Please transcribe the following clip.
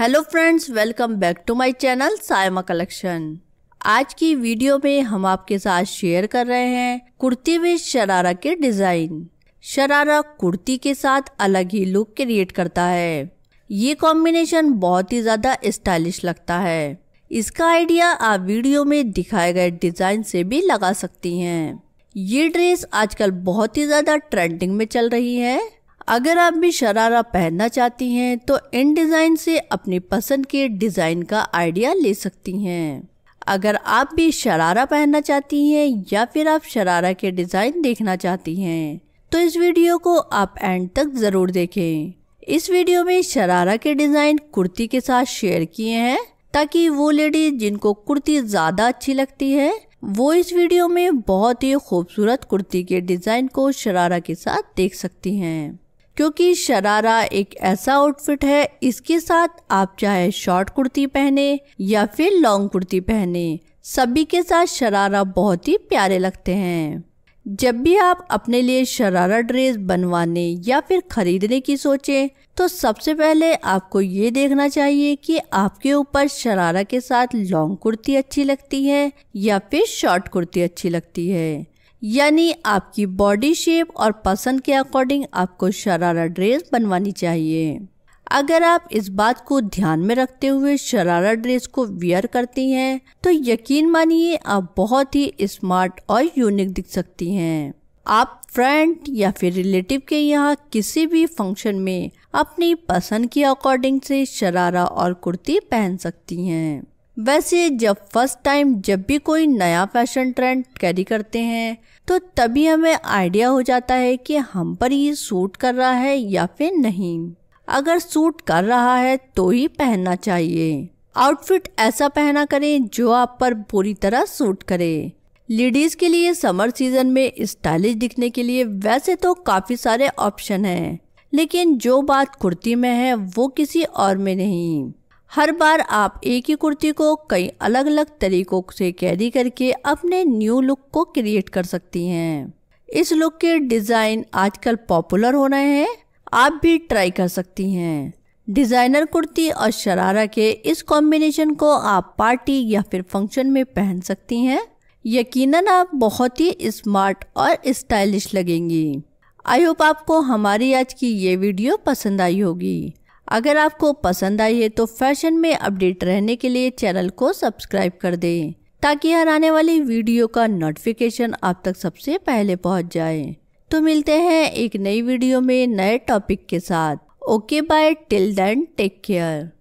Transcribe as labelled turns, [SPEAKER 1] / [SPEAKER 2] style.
[SPEAKER 1] hello friends welcome back to my channel Saima collection आज की video में हम आपके साथ शेयर कर रहे हैं कुर्ती में शरारा के डिजाइन शरारा कुर्ती के साथ अलग ही लुक क्रिएट करता है ये कॉम्बिनेशन बहुत ही ज्यादा स्टाइलिश लगता है इसका आइडिया आप वीडियो में दिखाए गए डिजाइन से भी लगा सकती हैं ये ड्रेस आजकल बहुत ही ज्यादा ट्रेंडिंग में चल रही है अगर आप भी शरारा पहनना चाहती हैं तो इन डिज़ाइन से अपनी पसंद के डिज़ाइन का आइडिया ले सकती हैं अगर आप भी शरारा पहनना चाहती हैं या फिर आप शरारा के डिज़ाइन देखना चाहती हैं तो इस वीडियो को आप एंड तक ज़रूर देखें इस वीडियो में शरारा के डिज़ाइन कुर्ती के साथ शेयर किए हैं ताकि वो लेडीज जिनको कुर्ती ज़्यादा अच्छी लगती है वो इस वीडियो में बहुत ही खूबसूरत कुर्ती के डिज़ाइन को शरारा के साथ देख सकती हैं क्योंकि शरारा एक ऐसा आउटफिट है इसके साथ आप चाहे शॉर्ट कुर्ती पहने या फिर लॉन्ग कुर्ती पहने सभी के साथ शरारा बहुत ही प्यारे लगते हैं जब भी आप अपने लिए शरारा ड्रेस बनवाने या फिर खरीदने की सोचें तो सबसे पहले आपको ये देखना चाहिए कि आपके ऊपर शरारा के साथ लॉन्ग कुर्ती अच्छी लगती है या फिर शॉर्ट कुर्ती अच्छी लगती है यानी आपकी बॉडी शेप और पसंद के अकॉर्डिंग आपको शरारा ड्रेस बनवानी चाहिए अगर आप इस बात को ध्यान में रखते हुए शरारा ड्रेस को वियर करती हैं तो यकीन मानिए आप बहुत ही स्मार्ट और यूनिक दिख सकती हैं आप फ्रेंड या फिर रिलेटिव के यहाँ किसी भी फंक्शन में अपनी पसंद के अकॉर्डिंग से शरारा और कुर्ती पहन सकती हैं वैसे जब फर्स्ट टाइम जब भी कोई नया फैशन ट्रेंड कैरी करते हैं तो तभी हमें आइडिया हो जाता है कि हम पर ये सूट कर रहा है या फिर नहीं अगर सूट कर रहा है तो ही पहनना चाहिए आउटफिट ऐसा पहना करें जो आप पर पूरी तरह सूट करे लेडीज़ के लिए समर सीजन में स्टाइलिश दिखने के लिए वैसे तो काफ़ी सारे ऑप्शन हैं लेकिन जो बात कुर्ती में है वो किसी और में नहीं हर बार आप एक ही कुर्ती को कई अलग अलग तरीकों से कैरी करके अपने न्यू लुक को क्रिएट कर सकती हैं इस लुक के डिज़ाइन आजकल पॉपुलर हो रहे हैं आप भी ट्राई कर सकती हैं डिज़ाइनर कुर्ती और शरारा के इस कॉम्बिनेशन को आप पार्टी या फिर फंक्शन में पहन सकती हैं यकीनन आप बहुत ही स्मार्ट और स्टाइलिश लगेंगी आई होप आपको हमारी आज की ये वीडियो पसंद आई होगी अगर आपको पसंद आई है तो फैशन में अपडेट रहने के लिए चैनल को सब्सक्राइब कर दें ताकि हर आने वाली वीडियो का नोटिफिकेशन आप तक सबसे पहले पहुंच जाए तो मिलते हैं एक नई वीडियो में नए टॉपिक के साथ okay bye till then take care